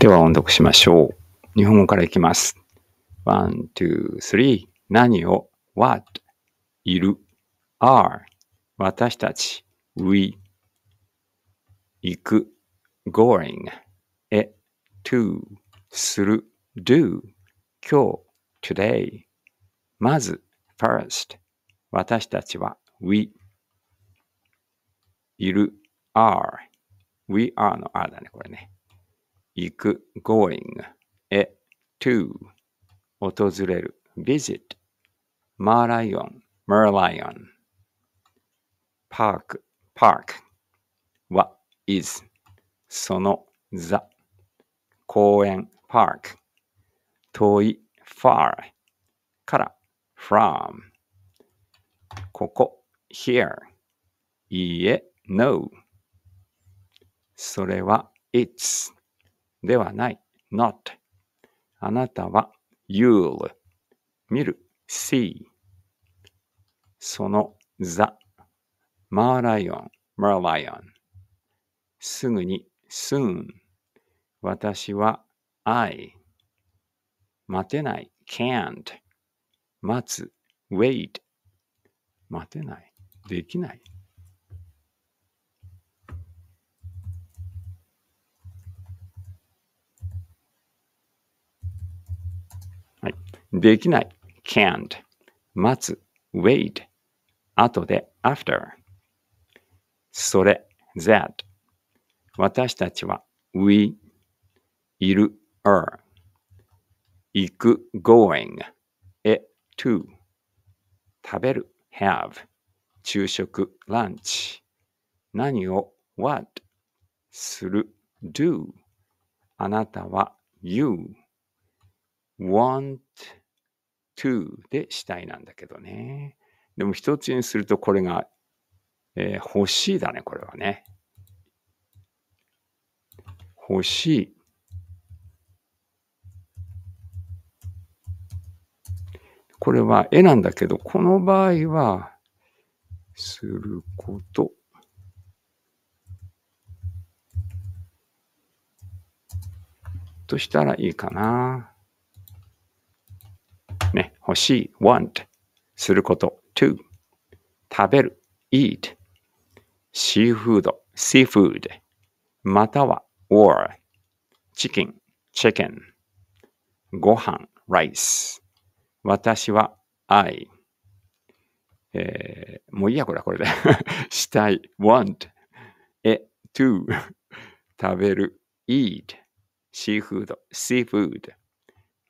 では音読しましょう。日本語からいきます。one, two, three. 何を what いる are 私たち we 行く going え to する do 今日 today まず first 私たちは we いる are we are の are だねこれね行く going a to 訪れる visit マーライオンマーライオンパークパークは is その t 公園 p a r 遠い far から from ここ here いいえ no それは it's ではない。not. あなたは you'll 見る see その the マーライオンマーライオンすぐに soon 私は I 待てない can't 待つ wait 待てないできないできない can't 待つ wait 後で after それ that 私たちは we いる are 行く going え to 食べる have 昼食 lunch 何を what する do あなたは you want to で主体なんだけどね。でも一つにするとこれが、えー、欲しいだね、これはね。欲しい。これは絵なんだけど、この場合は、すること。としたらいいかな。欲しい want すること to 食べる eat シーフード seafood または or チキン chicken ご飯 rice 私は I えー、もういいやこれはこれで したい want え to 食べる eat シーフード seafood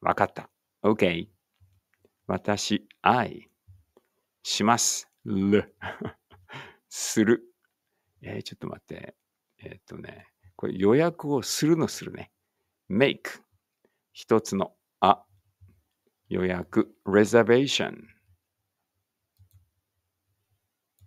わかった OK 私、I。します。る。する。えー、ちょっと待って。えー、っとね、これ予約をするのするね。make。一つのあ。予約。reservation。